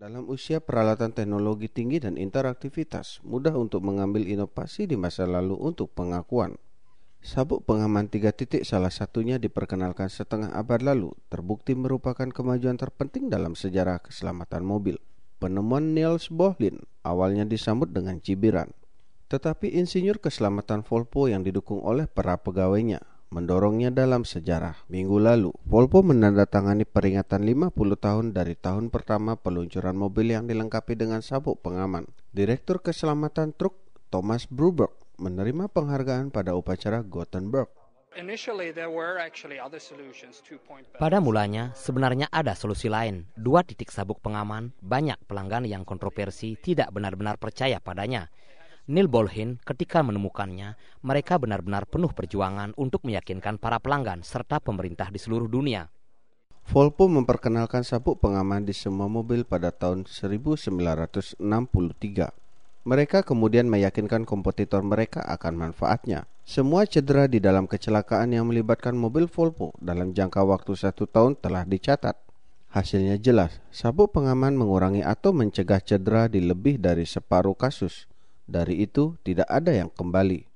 Dalam usia peralatan teknologi tinggi dan interaktivitas, mudah untuk mengambil inovasi di masa lalu untuk pengakuan. Sabuk pengaman tiga titik salah satunya diperkenalkan setengah abad lalu, terbukti merupakan kemajuan terpenting dalam sejarah keselamatan mobil. Penemuan Niels Bohlin awalnya disambut dengan cibiran. Tetapi insinyur keselamatan Volvo yang didukung oleh para pegawainya mendorongnya dalam sejarah. Minggu lalu, Volvo menandatangani peringatan 50 tahun dari tahun pertama peluncuran mobil yang dilengkapi dengan sabuk pengaman. Direktur Keselamatan Truk Thomas Bruberg menerima penghargaan pada upacara Gothenburg. Pada mulanya, sebenarnya ada solusi lain. Dua titik sabuk pengaman, banyak pelanggan yang kontroversi tidak benar-benar percaya padanya. Neil Bolhin ketika menemukannya, mereka benar-benar penuh perjuangan untuk meyakinkan para pelanggan serta pemerintah di seluruh dunia. Volvo memperkenalkan sabuk pengaman di semua mobil pada tahun 1963. Mereka kemudian meyakinkan kompetitor mereka akan manfaatnya. Semua cedera di dalam kecelakaan yang melibatkan mobil Volvo dalam jangka waktu satu tahun telah dicatat. Hasilnya jelas, sabuk pengaman mengurangi atau mencegah cedera di lebih dari separuh kasus. Dari itu tidak ada yang kembali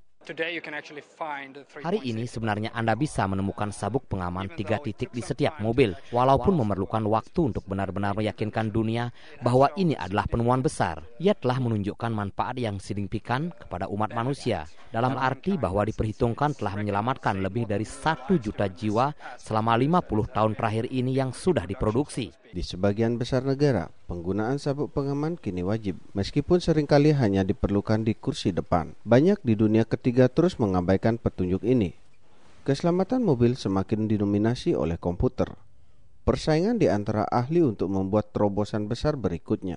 Hari ini sebenarnya Anda bisa menemukan sabuk pengaman tiga titik di setiap mobil, walaupun memerlukan waktu untuk benar-benar meyakinkan dunia bahwa ini adalah penemuan besar. Ia telah menunjukkan manfaat yang signifikan kepada umat manusia, dalam arti bahwa diperhitungkan telah menyelamatkan lebih dari satu juta jiwa selama 50 tahun terakhir ini yang sudah diproduksi. Di sebagian besar negara, penggunaan sabuk pengaman kini wajib, meskipun seringkali hanya diperlukan di kursi depan. Banyak di dunia ketiga ketiga terus mengabaikan petunjuk ini. Keselamatan mobil semakin dinominasi oleh komputer. Persaingan di antara ahli untuk membuat terobosan besar berikutnya.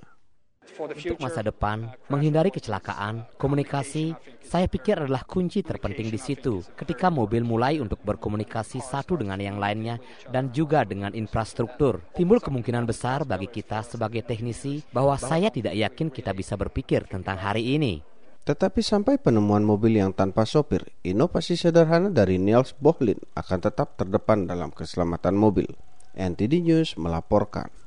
Untuk masa depan, uh, menghindari kecelakaan, komunikasi, saya pikir adalah kunci terpenting di situ. Ketika mobil mulai untuk berkomunikasi satu dengan yang lainnya dan juga dengan infrastruktur, timbul kemungkinan besar bagi kita sebagai teknisi bahwa saya tidak yakin kita bisa berpikir tentang hari ini. Tetapi sampai penemuan mobil yang tanpa sopir, inovasi sederhana dari Niels Bohlin akan tetap terdepan dalam keselamatan mobil. NTD News melaporkan.